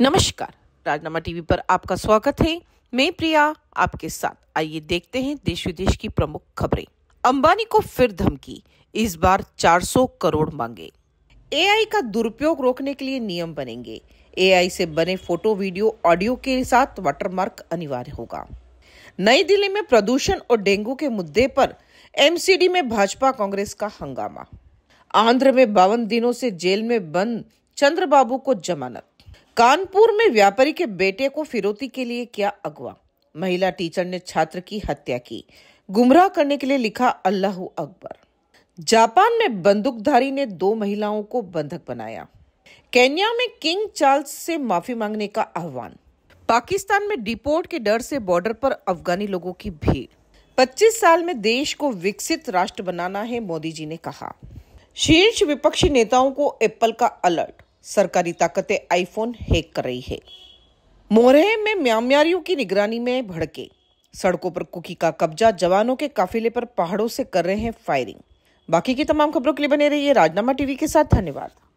नमस्कार राजनामा टीवी पर आपका स्वागत है मैं प्रिया आपके साथ आइए देखते हैं देश विदेश की प्रमुख खबरें अंबानी को फिर धमकी इस बार 400 करोड़ मांगे एआई का दुरुपयोग रोकने के लिए नियम बनेंगे एआई से बने फोटो वीडियो ऑडियो के साथ वाटरमार्क अनिवार्य होगा नई दिल्ली में प्रदूषण और डेंगू के मुद्दे पर एमसीडी में भाजपा कांग्रेस का हंगामा आंध्र में बावन दिनों से जेल में बंद चंद्रबाबू को जमानत कानपुर में व्यापारी के बेटे को फिरौती के लिए किया अगवा महिला टीचर ने छात्र की हत्या की गुमराह करने के लिए लिखा अल्लाह अकबर जापान में बंदूकधारी ने दो महिलाओं को बंधक बनाया केन्या में किंग चार्ल्स से माफी मांगने का आह्वान पाकिस्तान में डिपोर्ट के डर से बॉर्डर पर अफगानी लोगों की भीड़ 25 साल में देश को विकसित राष्ट्र बनाना है मोदी जी ने कहा शीर्ष विपक्षी नेताओं को एप्पल का अलर्ट सरकारी ताकतें आईफोन हैक कर रही है मोरह में म्यामारियों की निगरानी में भड़के सड़कों पर कुकी का कब्जा जवानों के काफिले पर पहाड़ों से कर रहे हैं फायरिंग बाकी की तमाम खबरों के लिए बने रहिए राजनामा टीवी के साथ धन्यवाद